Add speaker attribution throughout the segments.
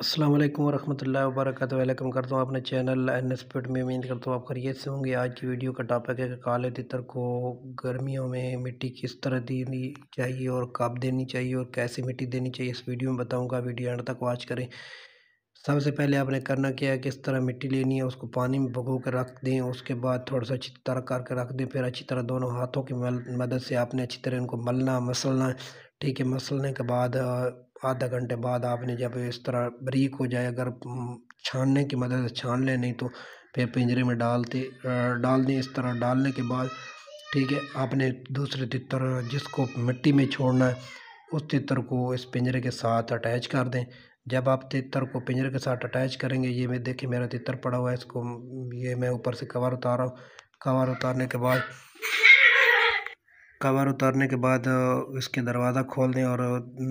Speaker 1: अस्सलाम वालेकुम ला वरक़ वेलकम करता हूँ अपने चैनल एन एस पेट में उम्मीद करता हूँ आप खरीद से होंगे आज की वीडियो का टॉपिक है कि काले तितर को गर्मियों में मिट्टी किस तरह देनी चाहिए और कब देनी चाहिए और कैसी मिट्टी देनी चाहिए इस वीडियो में बताऊँगा वीडियो एंड तक वॉच करें सबसे पहले आपने करना क्या है किस तरह मिट्टी लेनी है उसको पानी में भगो कर रख दें उसके बाद थोड़ा सा अच्छी तरह करके रख दें फिर अच्छी तरह दोनों हाथों की मदद से आपने अच्छी तरह इनको मलना मसलना ठीक है मसलने के बाद आधा घंटे बाद आपने जब इस तरह ब्रीक हो जाए अगर छानने की मदद से छान लें नहीं तो फिर पिंजरे में डालते डाल दें इस तरह डालने के बाद ठीक है आपने दूसरे तितर जिसको मिट्टी में छोड़ना है उस तितर को इस पिंजरे के साथ अटैच कर दें जब आप तितर को पिंजरे के साथ अटैच करेंगे ये मैं देखिए मेरा तितर पड़ा हुआ है इसको ये मैं ऊपर से कवर उतार रहा हूँ कवर उतारने के बाद कवर उतारने के बाद इसके दरवाज़ा खोल दें और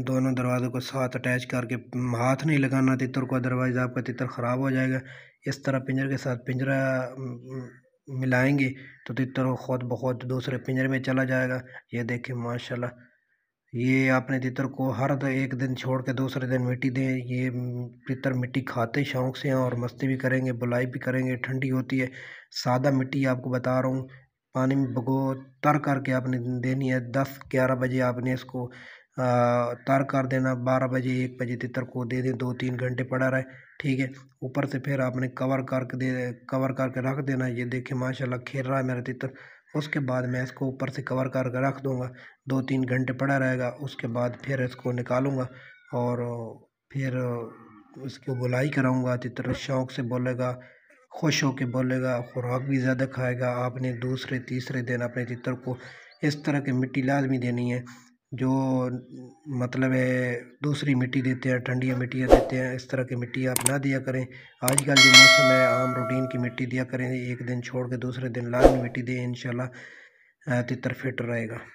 Speaker 1: दोनों दरवाज़ों को साथ अटैच करके हाथ नहीं लगाना तितर को अदरवाइज़ आपका तितर ख़राब हो जाएगा इस तरह पिंजरे के साथ पिंजरा मिलाएंगे तो तितर खुद बहुत दूसरे पिंजरे में चला जाएगा ये देखें माशाल्लाह ये आपने तितर को हर एक दिन छोड़ के दूसरे दिन मिट्टी दें ये तितर मिट्टी खाते शौक से हैं और मस्ती भी करेंगे बुलाई भी करेंगे ठंडी होती है सादा मिट्टी आपको बता रहा हूँ पानी में भगो तर करके आपने देनी है दस ग्यारह बजे आपने इसको तर कर देना बारह बजे एक बजे तितर को दे दें दो तीन घंटे पड़ा रहे ठीक है ऊपर से फिर आपने कवर करके दे कवर करके रख देना ये देखिए माशाल्लाह खेल रहा है मेरा तितर उसके बाद मैं इसको ऊपर से कवर करके रख दूँगा दो तीन घंटे पड़ा रहेगा उसके बाद फिर इसको निकालूँगा और फिर इसको बुलाई कराऊँगा तितर शौक से बोलेगा खुश होकर बोलेगा खुराक भी ज़्यादा खाएगा आपने दूसरे तीसरे दिन अपने चित्र को इस तरह की मिट्टी लाजमी देनी है जो मतलब है दूसरी मिट्टी देते हैं ठंडियाँ मिट्टियाँ देते हैं इस तरह की मिट्टी आप ना दिया करें आजकल जो मौसम है आम रूटीन की मिट्टी दिया करें एक दिन छोड़ के दूसरे दिन लाजमी मिट्टी दें इन तितर फिट रहेगा